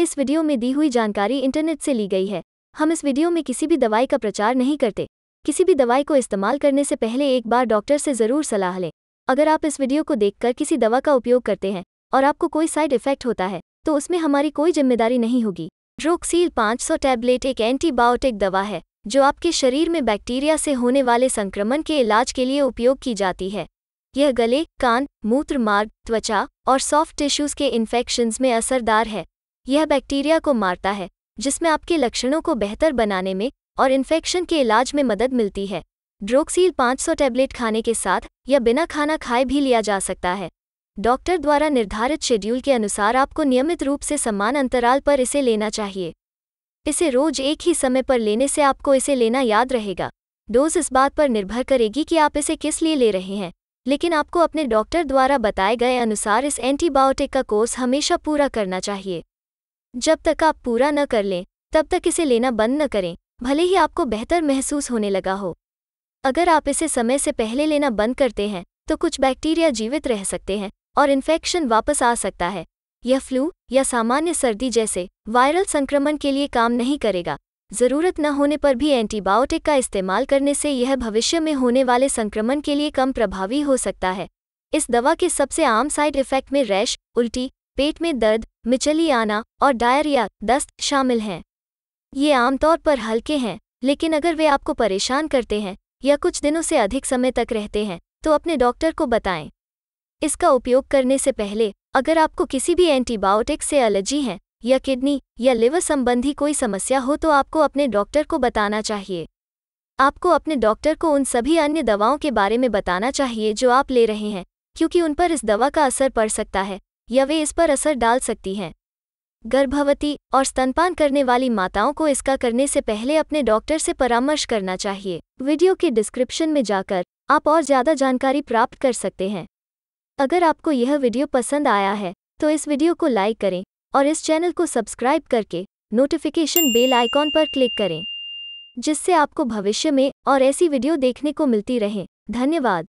इस वीडियो में दी हुई जानकारी इंटरनेट से ली गई है हम इस वीडियो में किसी भी दवाई का प्रचार नहीं करते किसी भी दवाई को इस्तेमाल करने से पहले एक बार डॉक्टर से ज़रूर सलाह लें अगर आप इस वीडियो को देखकर किसी दवा का उपयोग करते हैं और आपको कोई साइड इफेक्ट होता है तो उसमें हमारी कोई जिम्मेदारी नहीं होगी ड्रोक्सील 500 टैबलेट एक एंटीबायोटिक दवा है जो आपके शरीर में बैक्टीरिया से होने वाले संक्रमण के इलाज के लिए उपयोग की जाती है यह गले कान मूत्र मार्ग त्वचा और सॉफ्ट टिश्यूज के इन्फेक्शंस में असरदार है यह बैक्टीरिया को मारता है जिसमें आपके लक्षणों को बेहतर बनाने में और इन्फेक्शन के इलाज में मदद मिलती है ड्रोक्सील 500 टैबलेट खाने के साथ या बिना खाना खाए भी लिया जा सकता है डॉक्टर द्वारा निर्धारित शेड्यूल के अनुसार आपको नियमित रूप से समान अंतराल पर इसे लेना चाहिए इसे रोज एक ही समय पर लेने से आपको इसे लेना याद रहेगा डोज इस बात पर निर्भर करेगी कि आप इसे किस लिए ले रहे हैं लेकिन आपको अपने डॉक्टर द्वारा बताए गए अनुसार इस एंटीबायोटिक का कोर्स हमेशा पूरा करना चाहिए जब तक आप पूरा न कर लें तब तक इसे लेना बंद न करें भले ही आपको बेहतर महसूस होने लगा हो अगर आप इसे समय से पहले लेना बंद करते हैं तो कुछ बैक्टीरिया जीवित रह सकते हैं और इन्फेक्शन वापस आ सकता है यह फ्लू या सामान्य सर्दी जैसे वायरल संक्रमण के लिए काम नहीं करेगा ज़रूरत न होने पर भी एंटीबायोटिक का इस्तेमाल करने से यह भविष्य में होने वाले संक्रमण के लिए कम प्रभावी हो सकता है इस दवा के सबसे आम साइड इफ़ेक्ट में रैश उल्टी पेट में दर्द मिचली आना और डायरिया दस्त शामिल हैं ये आमतौर पर हल्के हैं लेकिन अगर वे आपको परेशान करते हैं या कुछ दिनों से अधिक समय तक रहते हैं तो अपने डॉक्टर को बताएं इसका उपयोग करने से पहले अगर आपको किसी भी एंटीबायोटिक से एलर्जी है या किडनी या लिवर संबंधी कोई समस्या हो तो आपको अपने डॉक्टर को बताना चाहिए आपको अपने डॉक्टर को उन सभी अन्य दवाओं के बारे में बताना चाहिए जो आप ले रहे हैं क्योंकि उन पर इस दवा का असर पड़ सकता है या वे इस पर असर डाल सकती हैं गर्भवती और स्तनपान करने वाली माताओं को इसका करने से पहले अपने डॉक्टर से परामर्श करना चाहिए वीडियो के डिस्क्रिप्शन में जाकर आप और ज़्यादा जानकारी प्राप्त कर सकते हैं अगर आपको यह वीडियो पसंद आया है तो इस वीडियो को लाइक करें और इस चैनल को सब्सक्राइब करके नोटिफिकेशन बेल आइकॉन पर क्लिक करें जिससे आपको भविष्य में और ऐसी वीडियो देखने को मिलती रहें धन्यवाद